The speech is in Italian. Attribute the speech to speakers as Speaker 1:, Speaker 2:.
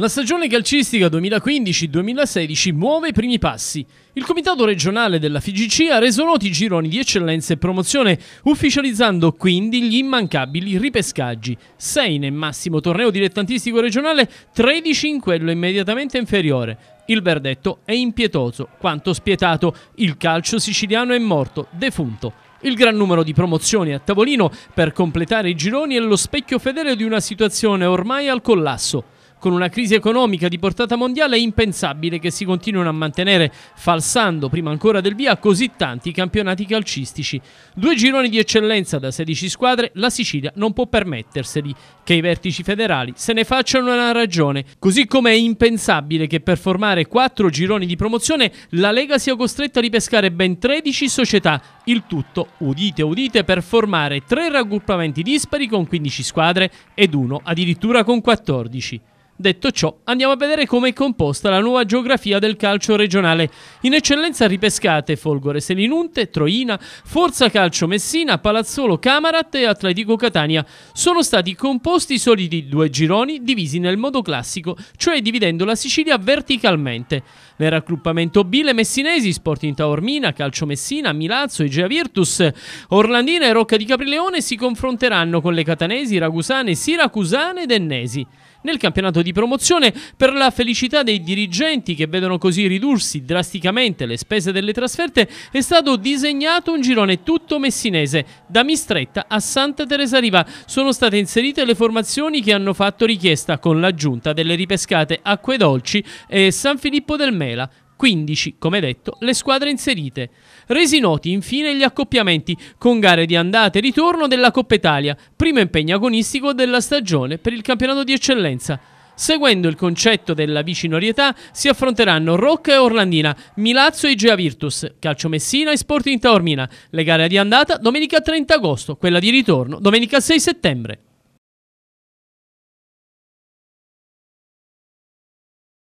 Speaker 1: La stagione calcistica 2015-2016 muove i primi passi. Il Comitato regionale della FIGC ha reso noti i gironi di eccellenza e promozione, ufficializzando quindi gli immancabili ripescaggi. 6 nel massimo torneo dilettantistico regionale, 13 in quello immediatamente inferiore. Il verdetto è impietoso, quanto spietato. Il calcio siciliano è morto, defunto. Il gran numero di promozioni a tavolino per completare i gironi è lo specchio fedele di una situazione ormai al collasso. Con una crisi economica di portata mondiale è impensabile che si continuino a mantenere, falsando prima ancora del via, così tanti campionati calcistici. Due gironi di eccellenza da 16 squadre, la Sicilia non può permetterseli che i vertici federali se ne facciano una ragione, così come è impensabile che per formare quattro gironi di promozione la Lega sia costretta a ripescare ben 13 società, il tutto, udite udite, per formare tre raggruppamenti dispari con 15 squadre ed uno addirittura con 14. Detto ciò, andiamo a vedere come è composta la nuova geografia del calcio regionale. In eccellenza ripescate Folgore Selinunte, Troina, Forza Calcio Messina, Palazzolo Camarat e Atletico Catania. Sono stati composti solidi due gironi divisi nel modo classico, cioè dividendo la Sicilia verticalmente. Nel raggruppamento B le messinesi Sporting Taormina, Calcio Messina, Milazzo e Gea Virtus, Orlandina e Rocca di Caprileone si confronteranno con le catanesi, ragusane, siracusane ed ennesi. Nel campionato di di promozione per la felicità dei dirigenti che vedono così ridursi drasticamente le spese delle trasferte è stato disegnato un girone tutto messinese, da Mistretta a Santa Teresa Riva. Sono state inserite le formazioni che hanno fatto richiesta con l'aggiunta delle ripescate Acque Dolci e San Filippo del Mela. 15, come detto, le squadre inserite. Resi noti infine gli accoppiamenti, con gare di andata e ritorno della Coppa Italia, primo impegno agonistico della stagione per il campionato di eccellenza. Seguendo il concetto della vicinorietà si affronteranno Rocca e Orlandina, Milazzo e Igea Virtus, Calcio Messina e Sporting Taormina. Le gare di andata domenica 30 agosto, quella di ritorno domenica 6 settembre.